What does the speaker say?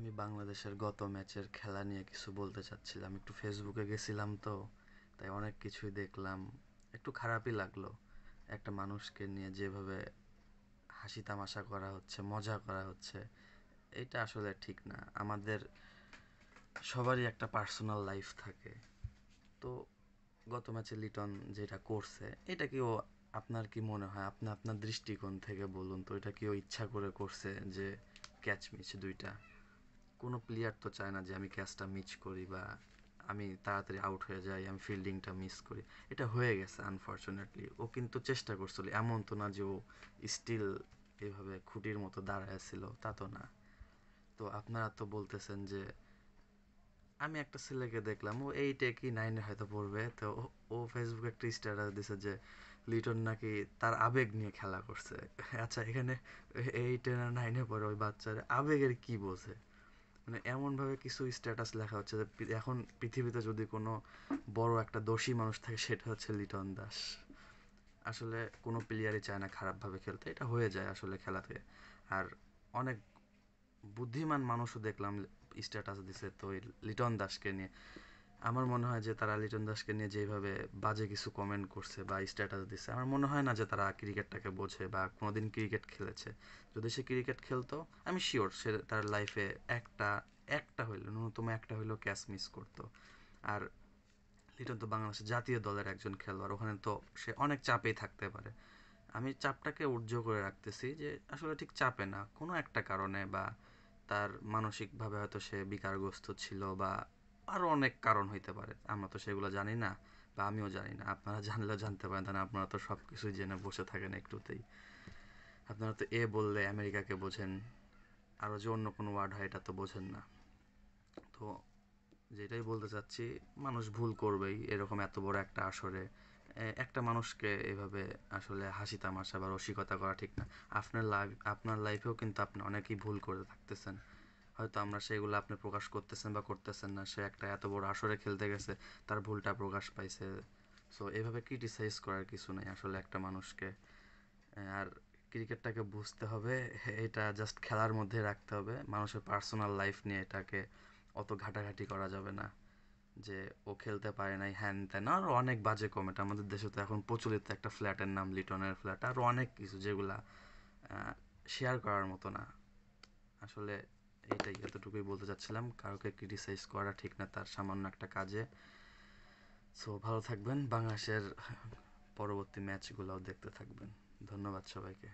আমি বাংলাদেশের গত ম্যাচের খেলা নিয়ে কিছু বলতে চাচ্ছিলাম একটু ফেসবুকে গেছিলাম তো তাই অনেক কিছুই দেখলাম একটু খারাপই লাগলো একটা মানুষকে নিয়ে যেভাবে হাসি তামাশা করা হচ্ছে মজা করা হচ্ছে এটা আসলে ঠিক না আমাদের সবারই একটা পার্সোনাল লাইফ থাকে তো গত ম্যাচে লিটন যেটা করছে এটা কি ও আপনার কি মনে হয় আপনি আপনার দৃষ্টিকোণ থেকে বলুন তো এটা কি ও ইচ্ছা করে করছে যে ক্যাচ মিস দুইটা কোনো প্লেয়ার তো চায় না যে আমি ক্যাচটা মিস করি বা আমি তাড়াতাড়ি আউট হয়ে যাই আমি ফিল্ডিংটা মিস করি এটা হয়ে গেছে আনফর্চুনেটলি ও কিন্তু চেষ্টা করছিল এমন তো না যে ও স্টিল এভাবে খুঁটির মতো ছিল তা তো না তো আপনারা তো বলতেছেন যে আমি একটা ছেলেকে দেখলাম ও এইটে কি নাইনে হয়তো পড়বে তো ও ফেসবুকে একটা স্ট্যাটাস দিছে যে লিটন নাকি তার আবেগ নিয়ে খেলা করছে আচ্ছা এখানে এইটে না নাইনে পড়ে ওই বাচ্চার আবেগের কি বোঝে মানে এমনভাবে কিছু স্ট্যাটাস লেখা হচ্ছে যে এখন পৃথিবীতে যদি কোনো বড় একটা দোষী মানুষ থাকে সেটা হচ্ছে লিটন দাস আসলে কোনো প্লেয়ারই চায় না খারাপভাবে খেলতে এটা হয়ে যায় আসলে খেলাতে আর অনেক বুদ্ধিমান মানুষও দেখলাম স্ট্যাটাস দিছে তো ওই লিটন দাসকে নিয়ে আমার মনে হয় যে তারা লিটন দাসকে নিয়ে যেভাবে বাজে কিছু কমেন্ট করছে বা স্ট্যাটাস দিচ্ছে আমার মনে হয় না যে তারা ক্রিকেটটাকে বোঝে বা কোনোদিন ক্রিকেট খেলেছে যদি সে ক্রিকেট খেলতো আমি শিওর সে তার লাইফে একটা একটা হইলো ন্যূনতম একটা হইলেও ক্যাচ মিস করতো আর লিটন তো বাংলাদেশের জাতীয় দলের একজন খেলোয়াড় ওখানে তো সে অনেক চাপেই থাকতে পারে আমি চাপটাকে উর্জ করে রাখতেছি যে আসলে ঠিক চাপে না কোনো একটা কারণে বা তার মানসিকভাবে হয়তো সে বিকারগ্রস্ত ছিল বা আরও অনেক কারণ হইতে পারে আমরা তো সেগুলো জানি না বা আমিও জানি না আপনারা জানলেও জানতে পারেন তাহলে আপনারা তো সব জেনে বসে থাকেন একটুতেই আপনারা তো এ বললে আমেরিকাকে বোঝেন আরও যে অন্য কোনো ওয়ার্ড হয় এটা তো বোঝেন না তো যেটাই বলতে চাচ্ছি মানুষ ভুল করবেই এরকম এত বড় একটা আসরে একটা মানুষকে এভাবে আসলে হাসি তামাশা বা রসিকতা করা ঠিক না আপনার লাইফ আপনার লাইফেও কিন্তু আপনি অনেকেই ভুল করে থাকতেছেন হয়তো আমরা সেগুলো আপনি প্রকাশ করতেছেন বা করতেছেন না সে একটা এত বড় আসরে খেলতে গেছে তার ভুলটা প্রকাশ পাইছে সো এভাবে ক্রিটিসাইজ করার কিছু নেই আসলে একটা মানুষকে আর ক্রিকেটটাকে বুঝতে হবে এটা জাস্ট খেলার মধ্যে রাখতে হবে মানুষের পার্সোনাল লাইফ নিয়ে এটাকে অত ঘাটাঘাটি করা যাবে না যে ও খেলতে পারে নাই হ্যান ত্যান আর অনেক বাজে কমেন্ট আমাদের দেশে তো এখন প্রচলিত একটা ফ্ল্যাটের নাম লিটনের ফ্ল্যাট আর অনেক কিছু যেগুলা শেয়ার করার মতো না আসলে এটাই এতটুকুই বলতে চাচ্ছিলাম কাউকে ক্রিটিসাইজ করা ঠিক না তার সামান্য একটা কাজে সো ভালো থাকবেন বাংলাদেশের পরবর্তী ম্যাচগুলোও দেখতে থাকবেন ধন্যবাদ সবাইকে